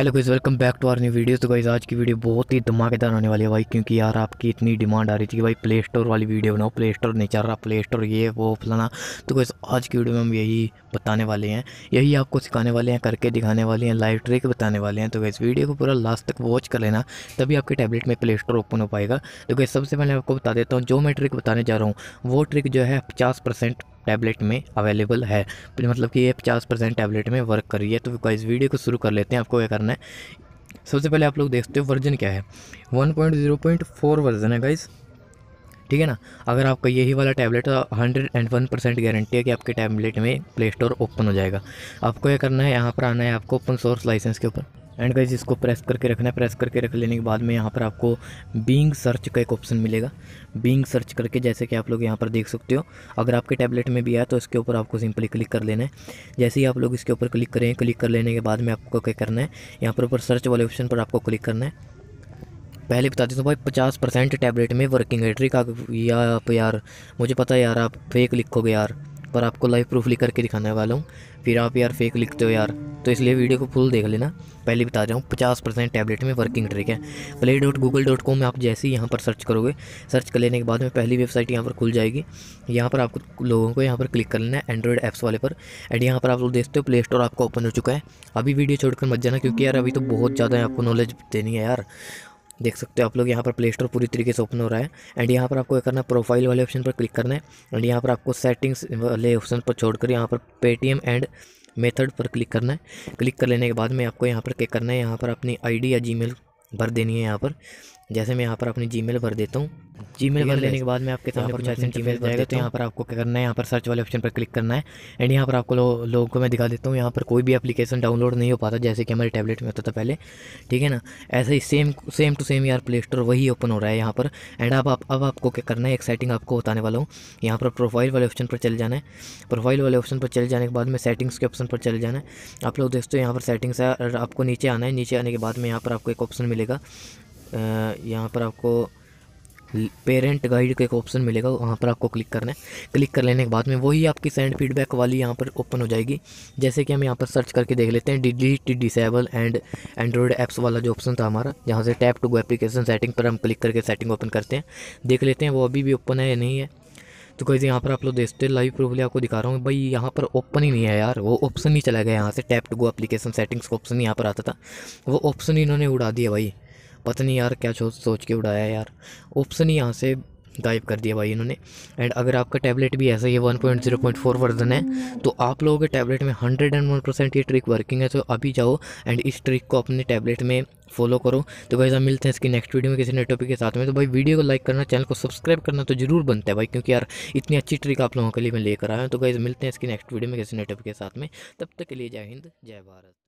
hello guys welcome back to our new video तो guys आज की वीडियो बहुत ही धमाकेदार आने वाली है भाई क्योंकि यार आपकी इतनी डिमांड आ रही थी कि भाई प्ले स्टोर वाली वीडियो बनाओ प्ले स्टोर नहीं चल रहा प्ले स्टोर ये वो फलाना तो गाइज़ आज की वीडियो में हम यही बताने वाले हैं यही आपको सिखाने वाले हैं करके दिखाने वाले हैं लाइव ट्रिक बताने वाले हैं तो गैस वीडियो को पूरा लास्ट तक वॉच कर लेना तभी आपके टैबलेट में प्ले स्टोर ओपन हो पाएगा तो गैस सबसे पहले आपको बता देता हूँ जो मैं ट्रिक बताने जा रहा हूँ वो ट्रिक जो है पचास टैबलेट में अवेलेबल है तो मतलब कि ये पचास परसेंट टैबलेट में वर्क कर रही है तो इस वीडियो को शुरू कर लेते हैं आपको क्या करना है सबसे पहले आप लोग देखते हो वर्जन क्या है 1.0.4 वर्जन है गाइज़ ठीक है ना अगर आपका यही वाला टैबलेट तो hundred and one percent guarantee है कि आपके टैबलेट में प्ले स्टोर ओपन हो जाएगा आपको यह करना है यहाँ पर आना है आपको ओपन सोर्स लाइसेंस के ऊपर एंड गाइज इसको प्रेस करके रखना है प्रेस करके रख लेने के बाद में यहाँ पर आपको बींग सर्च का एक ऑप्शन मिलेगा बींग सर्च करके जैसे कि आप लोग यहाँ पर देख सकते हो अगर आपके टैबलेट में भी आया तो इसके ऊपर आपको सिंपली क्लिक कर लेना है जैसे ही आप लोग इसके ऊपर क्लिक करें क्लिक कर लेने के बाद में आपको क्या करना है यहाँ पर ऊपर सर्च वाले ऑप्शन पर आपको क्लिक करना है पहले बता देता हूँ भाई पचास परसेंट टैबलेट में वर्किंग है ट्रिक या आप यार मुझे पता है यार आप फेक लिखोगे यार पर आपको लाइव प्रूफ लिख करके दिखाने वाला हूँ फिर आप यार फेक लिखते हो यार तो इसलिए वीडियो को फुल देख लेना पहले बता रहा हूँ पचास परसेंट टैबलेट में वर्किंग ट्रिक है play dot Google dot com में आप जैसे ही यहाँ पर सर्च करोगे सर्च कर लेने के बाद में पहली वेबसाइट यहाँ पर खुल जाएगी यहाँ पर आपको लोगों को यहाँ पर क्लिक कर लेना है एंड्रॉइड ऐप्स वाले पर एंड यहाँ पर आप लोग देखते हो प्ले स्टोर आपका ओपन हो चुका है अभी वीडियो छोड़कर मत जाना क्योंकि यार अभी तो बहुत ज़्यादा है आपको नॉलेज देनी है यार देख सकते हो आप लोग यहाँ पर प्ले स्टोर पूरी तरीके से ओपन हो रहा है एंड यहाँ पर आपको क्या करना है प्रोफाइल वाले ऑप्शन पर क्लिक करना है एंड यहाँ पर आपको सेटिंग्स वाले ऑप्शन पर छोड़कर यहाँ पर पेटीएम एंड मेथड पर क्लिक करना है क्लिक कर लेने के बाद में आपको यहाँ पर क्लिक करना है यहाँ पर अपनी आईडी या जीमेल भर देनी है यहाँ पर जैसे मैं यहाँ पर अपनी जीमेल भर देता हूँ जी मेल भर लेने के बाद में आपके तो सामने कुछ ऐसे जी मेल जाएगा तो यहाँ पर आपको क्या करना है यहाँ पर सर्च वाले ऑप्शन पर क्लिक करना है एंड यहाँ पर आपको लोगों को मैं दिखा देता हूँ यहाँ पर कोई भी अपलीकेशन डाउनलोड नहीं हो पाता जैसे कि हमारे टैबलेट में होता था पहले ठीक है ना ऐसे ही सेम सेम टू सेम यार प्ले स्टोर वही ओपन हो रहा है यहाँ पर एंड अब आप अब आपको क्या करना है एक सेटिंग आपको बताने वाला हूँ यहाँ पर प्रोफाइल वाले ऑप्शन पर चले जाना है प्रोफाइल वाले ऑप्शन पर चले जाने के बाद में सेटिंग्स के ऑप्शन पर चले जाना है आप लोग दोस्तों यहाँ पर सेटिंग्स है आपको नीचे आना है नीचे आने के बाद में यहाँ पर आपको एक ऑप्शन मिलेगा यहाँ पर आपको पेरेंट गाइड का एक ऑप्शन मिलेगा वहाँ पर आपको क्लिक करना है क्लिक कर लेने के बाद में वही आपकी सेंड फीडबैक वाली यहाँ पर ओपन हो जाएगी जैसे कि हम यहाँ पर सर्च करके देख लेते हैं delete disable and android apps वाला जो ऑप्शन था हमारा जहाँ से tap to go application setting पर हम क्लिक करके सेटिंग ओपन करते हैं देख लेते हैं वो अभी भी ओपन है या नहीं है तो कैसे यहाँ पर आप लोग देखते हैं लाइव प्रूफ आपको दिखा रहा हूँ भाई यहाँ पर ओपन ही नहीं है यार वो ऑप्शन ही चला गया यहाँ से tap to go application settings का ऑप्शन यहाँ पर आता था वो ऑप्शन इन्होंने उड़ा दिया भाई पता नहीं यार क्या सोच सोच के उड़ाया यार ऑप्शन ही यहाँ से गायब कर दिया भाई इन्होंने एंड अगर आपका टैबलेट भी ऐसा ही one point zero point four version है तो आप लोगों के टैबलेट में हंड्रेड एंड वन परसेंट ये ट्रिक वर्किंग है तो अभी जाओ एंड इस ट्रिक को अपने टैबलेट में फॉलो करो तो भाई साहब मिलते हैं इसकी नेक्स्ट वीडियो में किसी नए टॉपिक के साथ में तो भाई वीडियो को लाइक करना चैनल को सब्सक्राइब करना तो जरूर बनता है भाई क्योंकि यार इतनी अच्छी ट्रिक आप लोगों के लिए मैं लेकर आया हूँ तो भाई मिलते हैं इसकी नेक्स्ट वीडियो में किसी नए टॉपिक के साथ में तब तक के लिए जय हिंद जय भारत